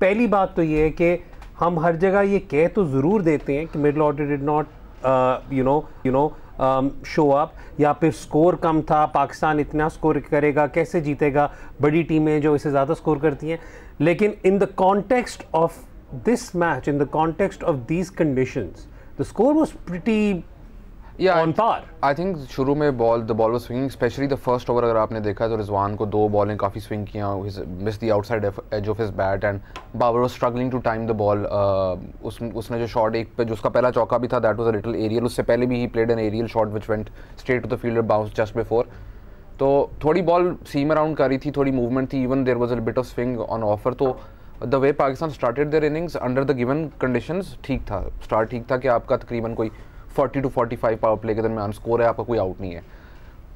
पहली बात तो ये है कि हम हर जगह ये कह तो ज़रूर देते हैं कि middle order did not you know you know show up या फिर स्कोर कम था पाकिस्तान इतना स्कोर करेगा कैसे जीतेगा बड़ी टीमें जो इसे ज़्यादा स्कोर करती हैं लेकिन in the context of this match in the context of these conditions the score was pretty yeah, on par. I think शुरू में ball the ball was swinging, especially the first over अगर आपने देखा तो रिजवान को दो बॉलें काफ़ी स्विंग किया his missed the outside edge of his bat and Babur was struggling to time the ball. Uh, उस उसने जो शॉट एक पे जो उसका पहला चौका भी था that was a little aerial. उससे पहले भी he played an aerial shot which went straight to the fielder bounce just before. तो थोड़ी बॉल सीम अराउंड करी थी थोड़ी मूवमेंट थी even there was a bit of swing on offer तो the way Pakistan started their innings under the given conditions ठीक था start ठीक था कि आपका तकरीबन कोई forty two forty five power play के दरमियान स्कोर है आपका कोई आउट नहीं है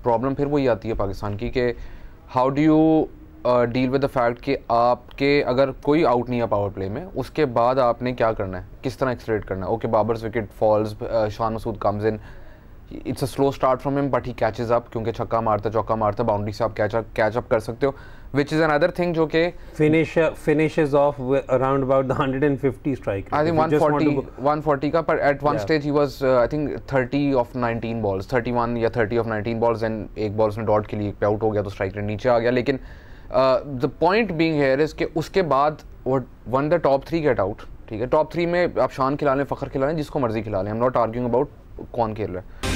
प्रॉब्लम फिर वही आती है पाकिस्तान की कि how do you deal with the fact कि आपके अगर कोई आउट नहीं है पावर प्ले में उसके बाद आपने क्या करना है किस तरह एक्सलेट करना है okay Babar's wicket falls Shan Masood comes in it's a slow start from him but he catches up क्योंकि छक्का मारता चौका मारता बाउंड्री से आप कैच अप कैच अप कर सकते हो विच इज़ अनदर थिंग जो कि finish finishes off around about the 150 strike I think 140 140 का पर at one stage he was I think 30 of 19 balls 31 या 30 ऑफ 19 बॉल्स एंड एक बॉल उसने डॉट के लिए पे आउट हो गया तो स्ट्राइक रेट नीचे आ गया लेकिन the point being here is के उसके बाद one the top three get out ठीक है टॉप थ्री में आप शान खिला लें फ़खर खिला लें जिसको मर्जी खिला लें एम नॉट आर्ग्यूइंग अबाउट कौन खेल रहा है